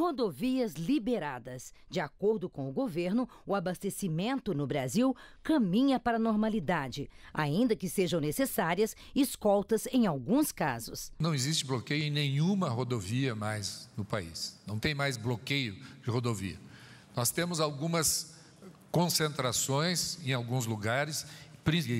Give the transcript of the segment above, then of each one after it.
Rodovias liberadas. De acordo com o governo, o abastecimento no Brasil caminha para a normalidade, ainda que sejam necessárias escoltas em alguns casos. Não existe bloqueio em nenhuma rodovia mais no país. Não tem mais bloqueio de rodovia. Nós temos algumas concentrações em alguns lugares,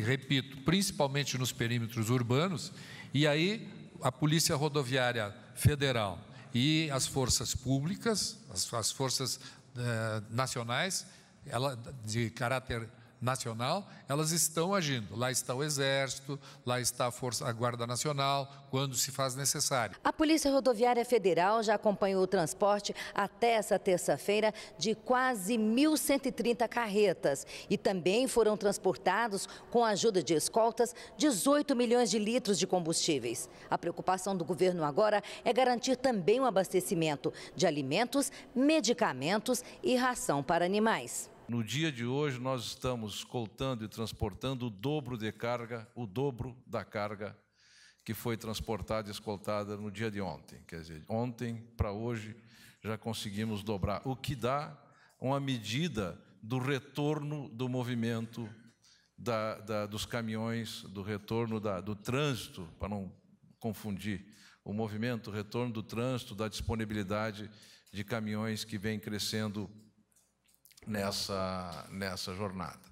repito, principalmente nos perímetros urbanos, e aí a Polícia Rodoviária Federal e as forças públicas, as, as forças eh, nacionais, ela, de caráter nacional, elas estão agindo. Lá está o Exército, lá está a, Força, a Guarda Nacional, quando se faz necessário. A Polícia Rodoviária Federal já acompanhou o transporte até essa terça-feira de quase 1.130 carretas. E também foram transportados, com a ajuda de escoltas, 18 milhões de litros de combustíveis. A preocupação do governo agora é garantir também o abastecimento de alimentos, medicamentos e ração para animais. No dia de hoje, nós estamos coltando e transportando o dobro de carga, o dobro da carga que foi transportada e escoltada no dia de ontem. Quer dizer, ontem para hoje já conseguimos dobrar, o que dá uma medida do retorno do movimento da, da, dos caminhões, do retorno da, do trânsito, para não confundir o movimento, o retorno do trânsito, da disponibilidade de caminhões que vem crescendo nessa, nessa jornada.